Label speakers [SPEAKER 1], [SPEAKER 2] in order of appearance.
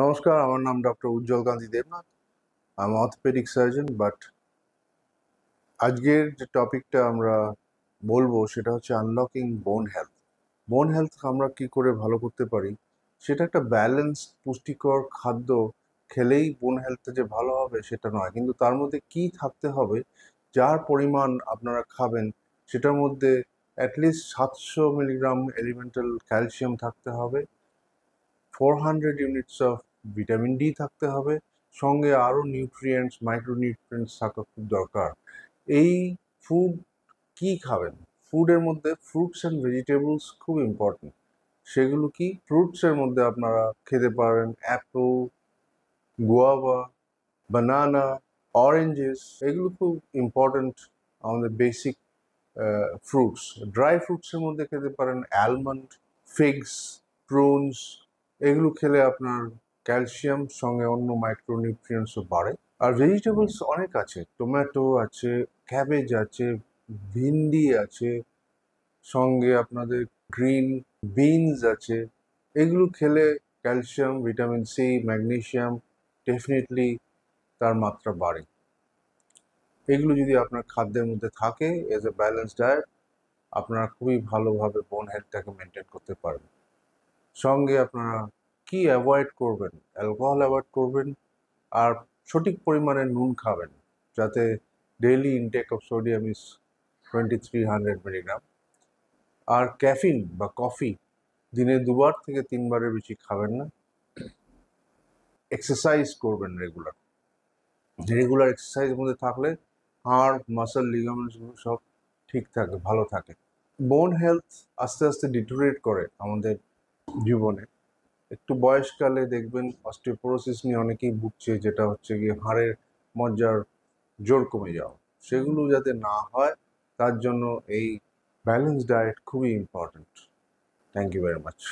[SPEAKER 1] নমস্কার আমার নাম ডক্টর উজ্জ্বল কান্তি দেবনাথ আমি অর্থোপেডিক সার্জন বাট আজকের যে টপিকটা আমরা বলবো সেটা হচ্ছে আনলকিং বোন হেলথ বোন হেলথ আমরা কি করে ভালো করতে পারি সেটা একটা ব্যালেন্স পুষ্টিকর খাদ্য খেলেই বোন হেলথ যে ভালো হবে সেটা নয় কিন্তু তার মধ্যে কি থাকতে হবে যার পরিমাণ আপনারা খাবেন সেটার মধ্যে অ্যাটলিস্ট সাতশো মিলিগ্রাম এলিমেন্টাল ক্যালসিয়াম থাকতে হবে four hundred units of vitamin D থাকতে হবে সঙ্গে আরও নিউট্রিয়েন্টস মাইক্রোনিউট্রিয়েন্টস থাকা খুব দরকার এই ফুড কি খাবেন ফুডের মধ্যে ফ্রুটস অ্যান্ড ভেজিটেবলস খুব ইম্পর্টেন্ট সেগুলো কি ফ্রুটসের মধ্যে আপনারা খেতে পারেন অ্যাপেল গুয়াভা বানানা অরেঞ্জেস এগুলো খুব ইম্পর্টেন্ট আমাদের বেসিক ফ্রুটস ড্রাই ফ্রুটসের মধ্যে খেতে পারেন অ্যালমন্ড ফিগস প্রুনস এগুলো খেলে আপনার ক্যালসিয়াম সঙ্গে অন্য মাইক্রোনিউট্রিয়েন্টসও বাড়ে আর ভেজিটেবলস অনেক আছে টমেটো আছে ক্যাবেজ আছে ভিন্ডি আছে সঙ্গে আপনাদের গ্রিন বিনস আছে এগুলো খেলে calcium vitamin C magnesium definitely তার মাত্রা বাড়ে এগুলো যদি আপনার খাদ্যের মধ্যে থাকে এজ এ ব্যালেন্স ডায়েট আপনারা খুবই ভালোভাবে বোন হেলথটাকে মেনটেন করতে পারবেন সঙ্গে আপনারা কি অ্যাভয়েড করবেন অ্যালকোহল অ্যাভয়েড করবেন আর সঠিক পরিমাণে নুন খাবেন যাতে daily intake of sodium is twenty three hundred milligram আর ক্যাফিন বা কফি দিনে দুবার থেকে তিনবারের বেশি খাবেন না এক্সারসাইজ করবেন রেগুলার রেগুলার এক্সারসাইজের মধ্যে থাকলে হাড় মাসেল লিগামেন্টসগুলো সব ঠিক থাকে ভালো থাকে বোন হেলথ আস্তে আস্তে ডিটোরেট করে আমাদের জীবনে একটু বয়সকালে দেখবেন অস্টিওপোরোসিস নিয়ে অনেকেই ভুগছে যেটা হচ্ছে গিয়ে হাড়ের মজ্জার জোর কমে যাওয়া সেগুলো যাতে না হয় তার জন্য এই ব্যালেন্স ডায়েট খুবই important thank you very much